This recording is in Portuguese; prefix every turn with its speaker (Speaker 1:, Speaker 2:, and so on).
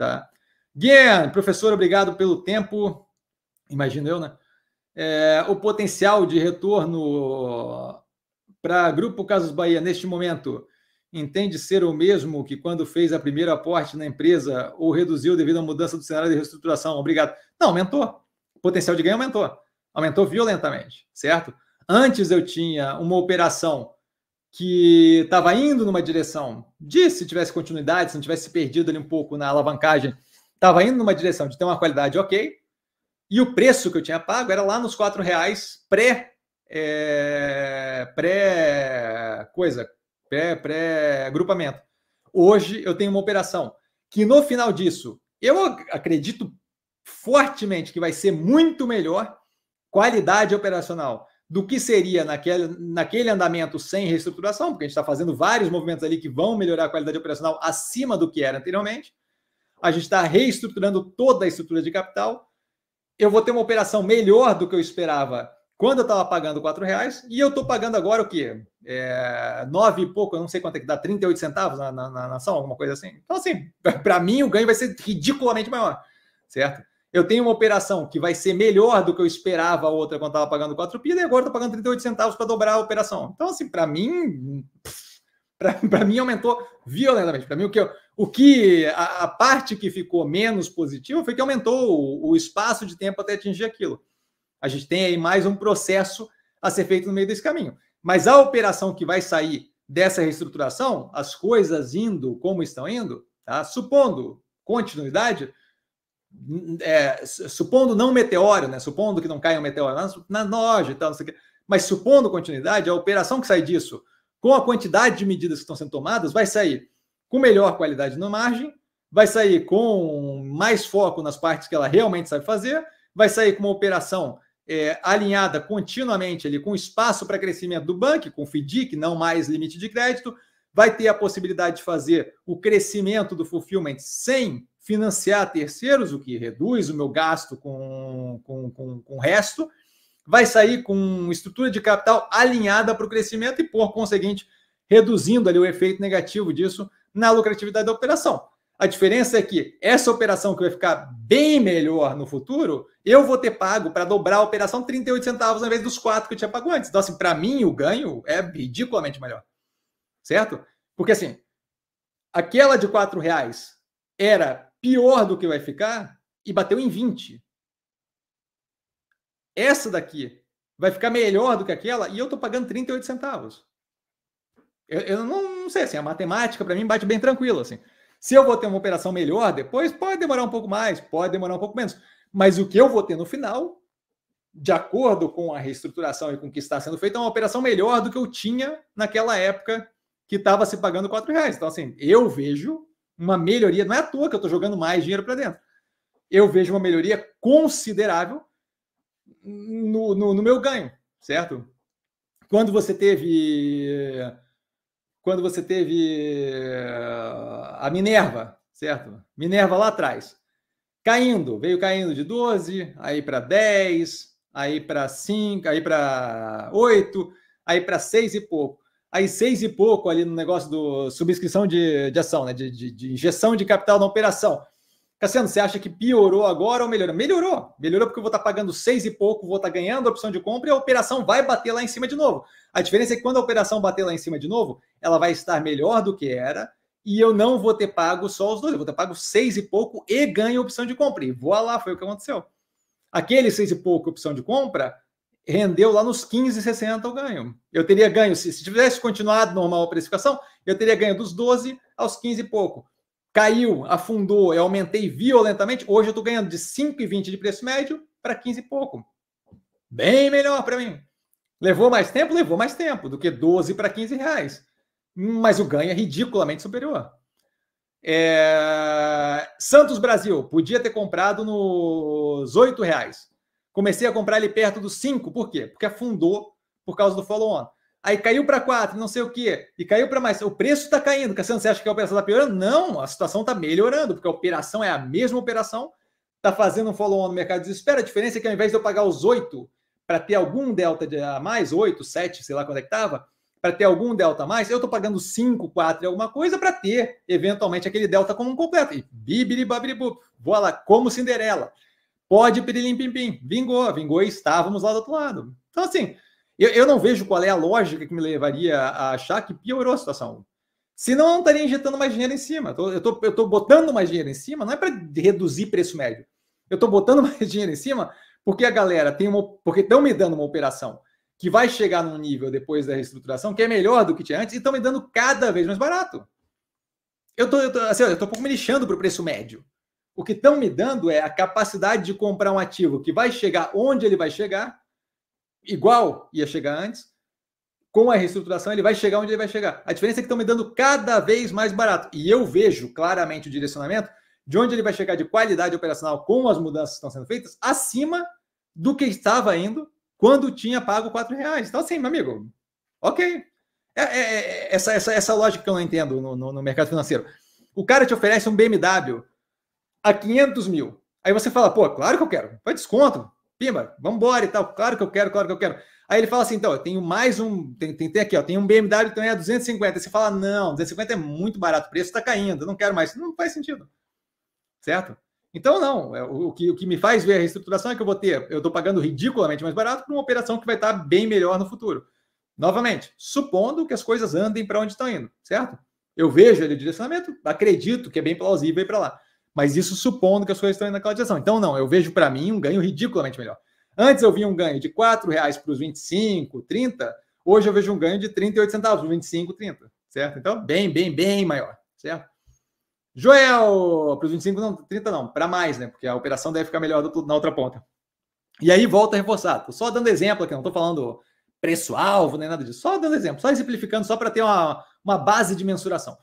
Speaker 1: Tá? professor, obrigado pelo tempo. Imagino eu, né? É, o potencial de retorno para Grupo Casas Bahia neste momento entende ser o mesmo que quando fez a primeira aporte na empresa ou reduziu devido à mudança do cenário de reestruturação? Obrigado. Não, aumentou. O potencial de ganho aumentou. Aumentou violentamente, certo? Antes eu tinha uma operação que estava indo numa direção de, se tivesse continuidade, se não tivesse perdido ali um pouco na alavancagem, estava indo numa direção de ter uma qualidade ok, e o preço que eu tinha pago era lá nos R$ reais pré, é, pré coisa, pré, pré agrupamento. Hoje eu tenho uma operação que no final disso, eu acredito fortemente que vai ser muito melhor qualidade operacional do que seria naquele, naquele andamento sem reestruturação, porque a gente está fazendo vários movimentos ali que vão melhorar a qualidade operacional acima do que era anteriormente. A gente está reestruturando toda a estrutura de capital. Eu vou ter uma operação melhor do que eu esperava quando eu estava pagando R$ reais e eu estou pagando agora o quê? É, nove e pouco, eu não sei quanto é que dá, 38 centavos na, na, na ação, alguma coisa assim. Então, assim, para mim o ganho vai ser ridiculamente maior, certo? eu tenho uma operação que vai ser melhor do que eu esperava a outra quando estava pagando 4 pi, e agora estou tá pagando 38 centavos para dobrar a operação. Então, assim, para mim, para mim aumentou violentamente. Para mim, o que, o que a, a, parte que ficou menos positiva foi que aumentou o, o espaço de tempo até atingir aquilo. A gente tem aí mais um processo a ser feito no meio desse caminho. Mas a operação que vai sair dessa reestruturação, as coisas indo como estão indo, tá? supondo continuidade, é, supondo não meteoro, né? Supondo que não caia um meteoro na, na loja e tal, não sei o quê. Mas supondo continuidade, a operação que sai disso, com a quantidade de medidas que estão sendo tomadas, vai sair com melhor qualidade na margem, vai sair com mais foco nas partes que ela realmente sabe fazer, vai sair com uma operação é, alinhada continuamente ali com espaço para crescimento do banco, com FDIC, não mais limite de crédito, vai ter a possibilidade de fazer o crescimento do fulfillment sem financiar terceiros, o que reduz o meu gasto com, com, com, com o resto, vai sair com estrutura de capital alinhada para o crescimento e, por conseguinte, reduzindo ali o efeito negativo disso na lucratividade da operação. A diferença é que essa operação que vai ficar bem melhor no futuro, eu vou ter pago para dobrar a operação 38 centavos ao invés dos 4 que eu tinha pago antes. Então, assim, para mim, o ganho é ridiculamente melhor. Certo? Porque, assim, aquela de 4 reais era pior do que vai ficar e bateu em 20. Essa daqui vai ficar melhor do que aquela e eu estou pagando 38 centavos. Eu, eu não, não, sei, assim, a matemática para mim bate bem tranquilo Assim. Se eu vou ter uma operação melhor depois, pode demorar um pouco mais, pode demorar um pouco menos. Mas o que eu vou ter no final, de acordo com a reestruturação e com o que está sendo feito, é uma operação melhor do que eu tinha naquela época que estava se pagando R$ reais. Então, assim, eu vejo uma melhoria. Não é à toa que eu estou jogando mais dinheiro para dentro. Eu vejo uma melhoria considerável no, no, no, meu ganho, certo? Quando você teve. Quando você teve eh, a Minerva, certo? Minerva lá atrás. Caindo, veio caindo de 12, aí para 10, aí para 5, aí para 8, aí para 6 e pouco às seis e pouco ali no negócio do subscrição de, de ação, né? De, de, de, injeção de capital na operação. Cassiano, você acha que piorou agora ou melhorou? Melhorou, melhorou porque eu vou estar tá pagando seis e pouco, vou estar tá ganhando a opção de compra e a operação vai bater lá em cima de novo. A diferença é que quando a operação bater lá em cima de novo, ela vai estar melhor do que era e eu não vou ter pago só os dois, eu vou ter pago seis e pouco e ganho a opção de compra. E voa lá, foi o que aconteceu. Aquele seis e pouco opção de compra rendeu lá nos 15,60 o ganho. Eu teria ganho, se, se tivesse continuado normal a precificação, eu teria ganho dos 12 aos 15 e pouco. Caiu, afundou, eu aumentei violentamente. Hoje eu estou ganhando de 5,20 de preço médio para 15 e pouco. Bem melhor para mim. Levou mais tempo? Levou mais tempo do que 12 para 15 reais. Mas o ganho é ridiculamente superior. É... Santos Brasil, podia ter comprado nos 8 reais. Comecei a comprar ele perto dos 5, por quê? Porque afundou por causa do follow-on. Aí caiu para 4, não sei o quê, e caiu para mais. O preço está caindo. Cassiano, você acha que a operação está piorando? Não, a situação está melhorando, porque a operação é a mesma operação, está fazendo um follow-on no mercado de espera. A diferença é que ao invés de eu pagar os 8 para ter algum delta de a ah, mais, 8, 7, sei lá quanto é que estava, para ter algum delta a mais, eu estou pagando 5, 4 e alguma coisa para ter, eventualmente, aquele delta como um completo. E bibiri, babiri, lá, como Cinderela. Pode pirilim pim pim. Vingou, vingou e estávamos lá do outro lado. Então, assim, eu, eu não vejo qual é a lógica que me levaria a achar que piorou a situação. Senão eu não estaria injetando mais dinheiro em cima. Eu estou botando mais dinheiro em cima, não é para reduzir preço médio. Eu estou botando mais dinheiro em cima porque a galera tem uma. Porque estão me dando uma operação que vai chegar num nível depois da reestruturação que é melhor do que tinha antes e estão me dando cada vez mais barato. Eu tô, eu tô, assim, eu tô um pouco me lixando para o preço médio. O que estão me dando é a capacidade de comprar um ativo que vai chegar onde ele vai chegar, igual ia chegar antes, com a reestruturação ele vai chegar onde ele vai chegar. A diferença é que estão me dando cada vez mais barato. E eu vejo claramente o direcionamento de onde ele vai chegar de qualidade operacional com as mudanças que estão sendo feitas, acima do que estava indo quando tinha pago R$ reais. Então, assim, meu amigo, ok. É, é, é, essa, essa, essa lógica que eu não entendo no, no, no mercado financeiro. O cara te oferece um BMW a 500 mil. Aí você fala, pô, claro que eu quero, faz desconto, pimba, vambora e tal, claro que eu quero, claro que eu quero. Aí ele fala assim, então, eu tenho mais um, tem, tem, tem aqui, ó, tem um BMW também então é a 250. Aí você fala, não, 250 é muito barato, o preço está caindo, eu não quero mais. Não faz sentido, certo? Então, não, é, o, o, que, o que me faz ver a reestruturação é que eu vou ter, eu estou pagando ridiculamente mais barato para uma operação que vai estar tá bem melhor no futuro. Novamente, supondo que as coisas andem para onde estão indo, certo? Eu vejo ali o direcionamento, acredito que é bem plausível ir para lá. Mas isso supondo que as coisas estão indo naquela direção. Então, não, eu vejo para mim um ganho ridiculamente melhor. Antes eu via um ganho de R$ reais para os 25, 30. Hoje eu vejo um ganho de 38 centavos, 25, 30. Certo? Então, bem, bem, bem maior. Certo? Joel, para os 25, não, 30 não, para mais, né? Porque a operação deve ficar melhor na outra ponta. E aí volta a reforçar. Tô só dando exemplo aqui, não estou falando preço-alvo, nem nada disso. Só dando exemplo, só exemplificando, só para ter uma, uma base de mensuração.